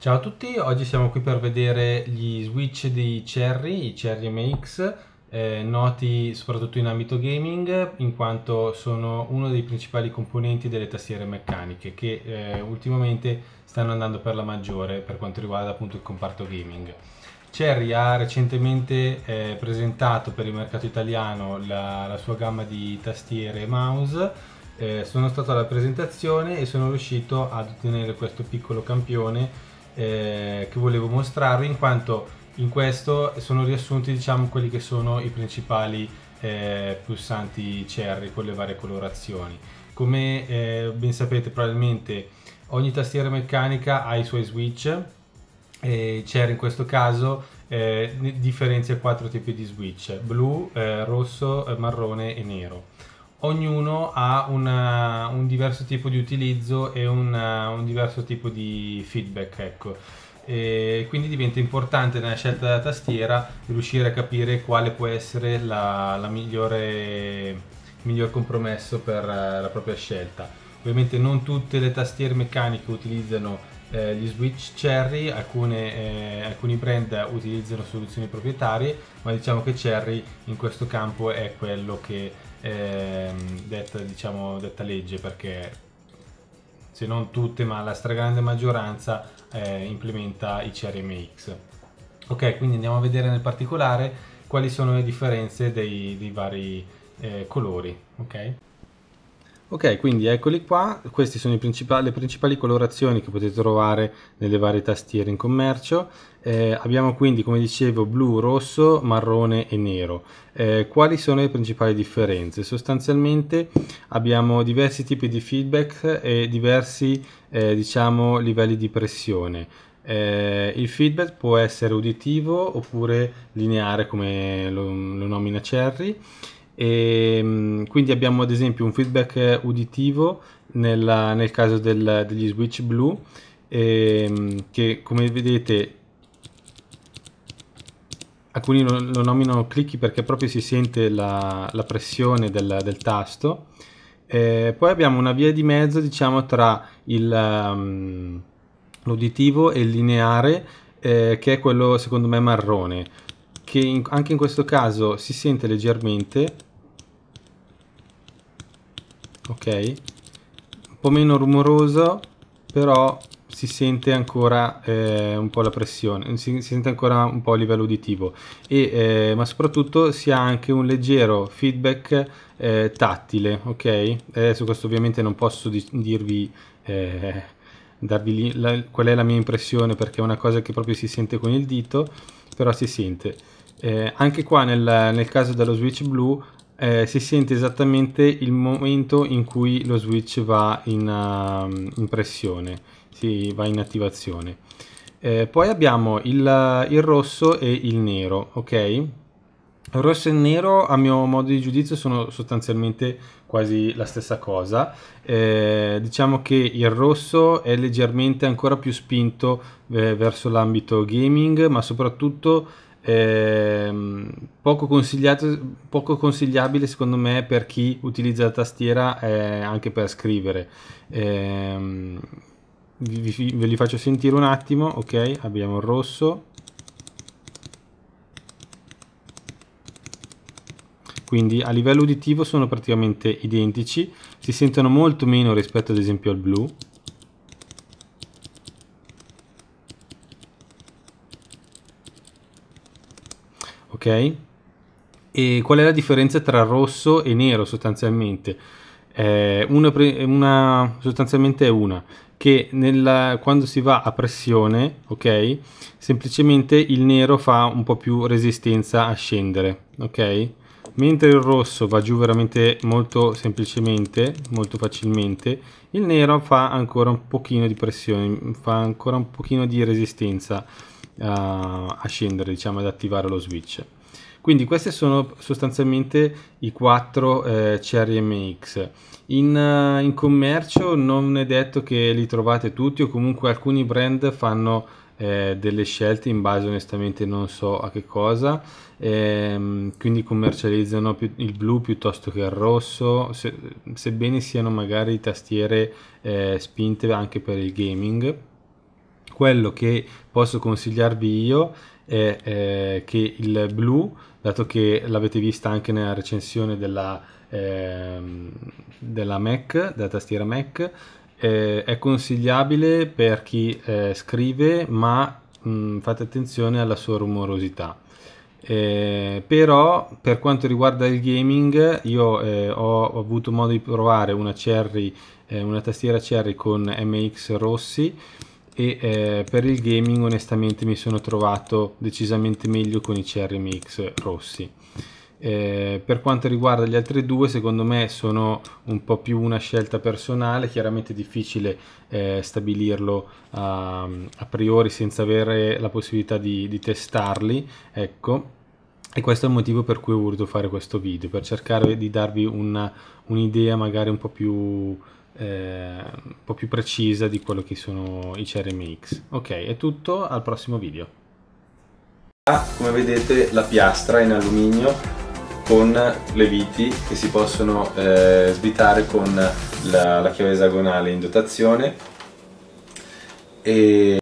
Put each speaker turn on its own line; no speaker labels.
Ciao a tutti, oggi siamo qui per vedere gli switch di Cherry, i Cherry MX, eh, noti soprattutto in ambito gaming in quanto sono uno dei principali componenti delle tastiere meccaniche che eh, ultimamente stanno andando per la maggiore per quanto riguarda appunto il comparto gaming. Cherry ha recentemente eh, presentato per il mercato italiano la, la, sua gamma di tastiere e mouse. Eh, sono stato alla presentazione e sono riuscito ad ottenere questo piccolo campione eh, che volevo mostrarvi in quanto in questo sono riassunti diciamo quelli che sono i principali eh, pulsanti cherry con le varie colorazioni. Come eh, ben sapete probabilmente ogni tastiera meccanica ha i suoi switch e CR in questo caso eh, differenzia quattro tipi di switch, blu, eh, rosso, eh, marrone e nero ognuno ha una, eh, un diverso tipo di utilizzo e una, eh, un diverso tipo di feedback, ecco. E quindi diventa importante nella scelta della tastiera riuscire a capire quale può essere la, la migliore, il miglior compromesso per eh, la propria scelta. Ovviamente non tutte le tastiere meccaniche utilizzano eh, gli switch Cherry, alcune, eh, alcuni brand utilizzano soluzioni proprietarie, ma diciamo che Cherry in questo campo è quello che ehm, detta, diciamo, detta legge perché se non tutte ma la stragrande maggioranza eh, implementa i CRMX. Ok, quindi andiamo a vedere nel particolare quali sono le differenze dei, dei vari eh, colori. Okay? Ok, quindi eccoli qua, queste sono principali, le principali colorazioni che potete trovare nelle varie tastiere in commercio. Eh, abbiamo quindi, come dicevo, blu, rosso, marrone e nero. Eh, quali sono le principali differenze? Sostanzialmente abbiamo diversi tipi di feedback e diversi eh, diciamo, livelli di pressione. Eh, il feedback può essere uditivo oppure lineare come lo, lo nomina Cherry e, ehm, quindi abbiamo ad esempio un feedback uditivo nella, nel caso del, degli switch blu e, ehm, che come vedete alcuni lo, lo, nominano clicchi perché proprio si sente la, la pressione del, del tasto e eh, poi abbiamo una via di mezzo diciamo tra ehm, l'uditivo um, e il lineare eh, che è quello secondo me marrone che in, anche in questo caso si sente leggermente ok un po' meno rumoroso però si sente ancora eh, un po' la pressione si, sente ancora un po' a livello uditivo e, eh, ma soprattutto si ha anche un leggero feedback eh, tattile ok adesso eh, questo ovviamente non posso di dirvi eh, darvi la, qual è la mia impressione perché è una cosa che proprio si sente con il dito però si sente eh, anche qua nel, nel, caso dello switch blu eh, si sente esattamente il momento in cui lo switch va in, uh, in pressione, si va in attivazione. Eh, poi abbiamo il, il, rosso e il nero, ok? Il rosso e il nero a mio modo di giudizio sono sostanzialmente quasi la stessa cosa. Eh, diciamo che il rosso è leggermente ancora più spinto eh, verso l'ambito gaming, ma soprattutto eh, poco, poco, consigliabile secondo me per chi utilizza la tastiera eh, anche per scrivere. Eh, vi, ve li faccio sentire un attimo, ok? Abbiamo il rosso. Quindi a livello uditivo sono praticamente identici, si sentono molto meno rispetto ad esempio al blu. ok? E qual è la differenza tra rosso e nero sostanzialmente? Eh, una, una, sostanzialmente è una che nella, quando si va a pressione, ok? Semplicemente il nero fa un po' più resistenza a scendere, ok? mentre il rosso va giù veramente molto semplicemente, molto facilmente, il nero fa ancora un pochino di pressione, fa ancora un pochino di resistenza a scendere, diciamo, ad attivare lo switch. Quindi questi sono sostanzialmente i quattro eh, MX. In, uh, in, commercio non è detto che li trovate tutti o comunque alcuni brand fanno eh, delle scelte in base onestamente non so a che cosa, ehm, quindi commercializzano più, il blu piuttosto che il rosso, se, sebbene siano magari tastiere eh, spinte anche per il gaming quello che posso consigliarvi io è eh, che il blu, dato che l'avete vista anche nella recensione della, eh, della Mac, della tastiera Mac, eh, è consigliabile per chi eh, scrive, ma mh, mm, fate attenzione alla sua rumorosità. Eh, però per quanto riguarda il gaming io eh, ho, ho, avuto modo di provare una, Cherry, eh, una tastiera Cherry con MX rossi e eh, per il gaming onestamente mi sono trovato decisamente meglio con i CRMX rossi. Eh, per quanto riguarda gli altri due, secondo me sono un po' più una scelta personale, chiaramente è difficile eh, stabilirlo a, ehm, a, priori senza avere la possibilità di, di testarli, ecco. E questo è il motivo per cui ho voluto fare questo video, per cercare di darvi una, un'idea magari un po' più eh, un po' più precisa di quello che sono i CRMX. Ok, è tutto, al prossimo video. Ah, come vedete la piastra in alluminio con le viti che si possono eh, svitare con la, la chiave esagonale in dotazione e